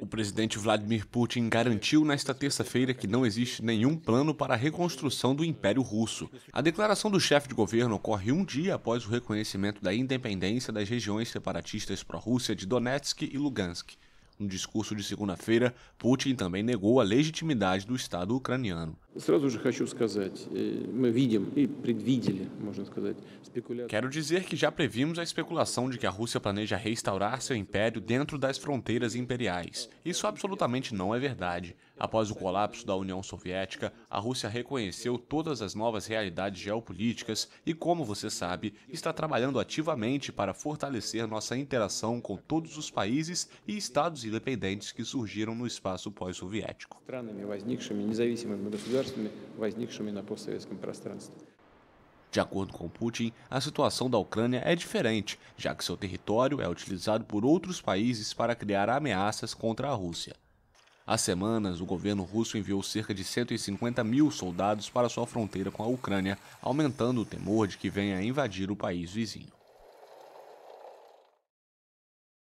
O presidente Vladimir Putin garantiu nesta terça-feira que não existe nenhum plano para a reconstrução do Império Russo. A declaração do chefe de governo ocorre um dia após o reconhecimento da independência das regiões separatistas pró-Rússia de Donetsk e Lugansk. No discurso de segunda-feira, Putin também negou a legitimidade do Estado ucraniano. Э, Quero dizer que já previmos a especulação de que a Rússia planeja restaurar seu império dentro das fronteiras imperiais. Isso absolutamente não é verdade. Após o colapso da União Soviética, a Rússia reconheceu todas as novas realidades geopolíticas e, como você sabe, está trabalhando ativamente para fortalecer nossa interação com todos os países e estados independentes que surgiram no espaço pós-soviético государствами, возникшими на постсоветском пространстве. De acordo com Putin, a situação da Ucrânia é diferente, já que seu território é utilizado por outros países para criar ameaças contra a Rússia. Há semanas, o governo russo enviou cerca de 150 mil soldados para sua fronteira com a Ucrânia, aumentando o temor de que venha invadir o país vizinho.